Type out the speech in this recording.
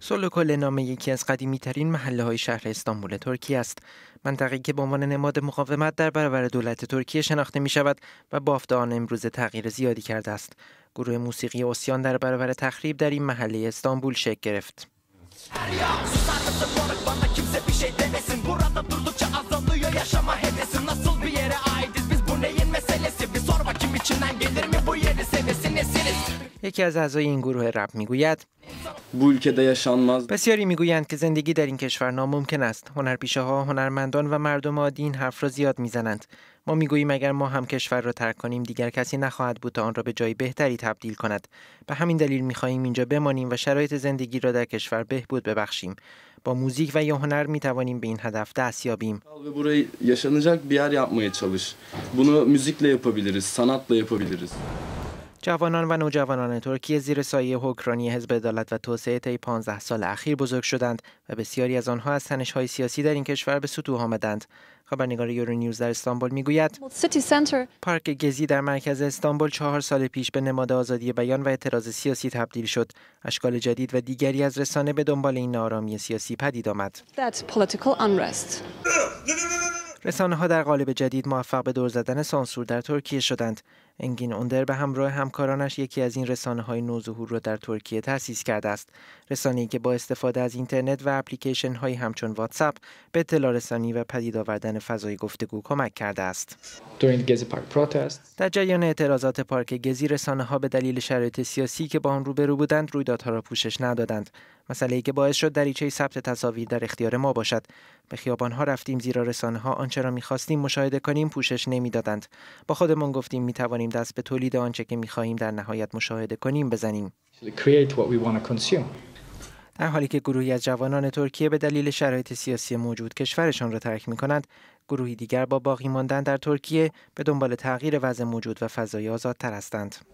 سولوکاله نام یکی از قدیمی ترین محله های شهر استانبول ترکیه است. منطقه‌ای که به عنوان نماد مقاومت در برابر دولت ترکیه شناخته می شود و بافت آن امروز تغییر زیادی کرده است. گروه موسیقی اوسیان در برابر تخریب در این محله استانبول شکل گرفت. یکی از اعضای این گروه رب میگوید بسیاری میگویند که زندگی در این کشور ناممکن است هنرپیشه ها هنرمندان و مردم عادی این حرف را زیاد میزنند ما میگوییم اگر ما هم کشور را ترک کنیم دیگر کسی نخواهد بود تا آن را به جای بهتری تبدیل کند به همین دلیل میخواهیم اینجا بمانیم و شرایط زندگی را در کشور بهبود ببخشیم با موزیک و یا هنر می توانیم به این هدف دست یابیم. bir yer yapmaya çalış. Bunu yapabiliriz, sanatla yapabiliriz. جوانان و نوجوانان ترکیه زیر سایه حکرانی حزب عدالت و توسعه طی 15 سال اخیر بزرگ شدند و بسیاری از آنها از های سیاسی در این کشور به سطوح آمدند. خبرنگار یورو نیوز در استانبول میگوید پارک گزی در مرکز استانبول چهار سال پیش به نماد آزادی بیان و اعتراض سیاسی تبدیل شد اشکال جدید و دیگری از رسانه به دنبال این نارامی سیاسی پدید آمد رسانه ها در قالب جدید موفق به دور زدن سانسور در ترکیه شدند انگین اوندر به همراه همکارانش یکی از این رسانه های نوظهور را در ترکیه تأسیس کرده است رسانه که با استفاده از اینترنت و اپلیکیشن های همچون واتساپ به اطلاع رسانی و پدید آوردن فضای گفتگو کمک کرده است در جریان اعتراضات پارک گزی رسانه ها به دلیل شرایط سیاسی که با آن روبرو بودند رویدادها را پوشش ندادند مسئله که باعث شد دریچه ثبت تصاویر در اختیار ما باشد به خیابان ها رفتیم زیرا رسانه ها آنچه را میخواستیم مشاهده کنیم پوشش نمیدادند با خودمان گفتیم دست به تولید آنچه که میخواهیم در نهایت مشاهده کنیم بزنیم. در حالی که گروهی از جوانان ترکیه به دلیل شرایط سیاسی موجود کشورشان را ترک می کنند، گروهی دیگر با باقی ماندن در ترکیه به دنبال تغییر وضع موجود و فضای آزادتر هستند.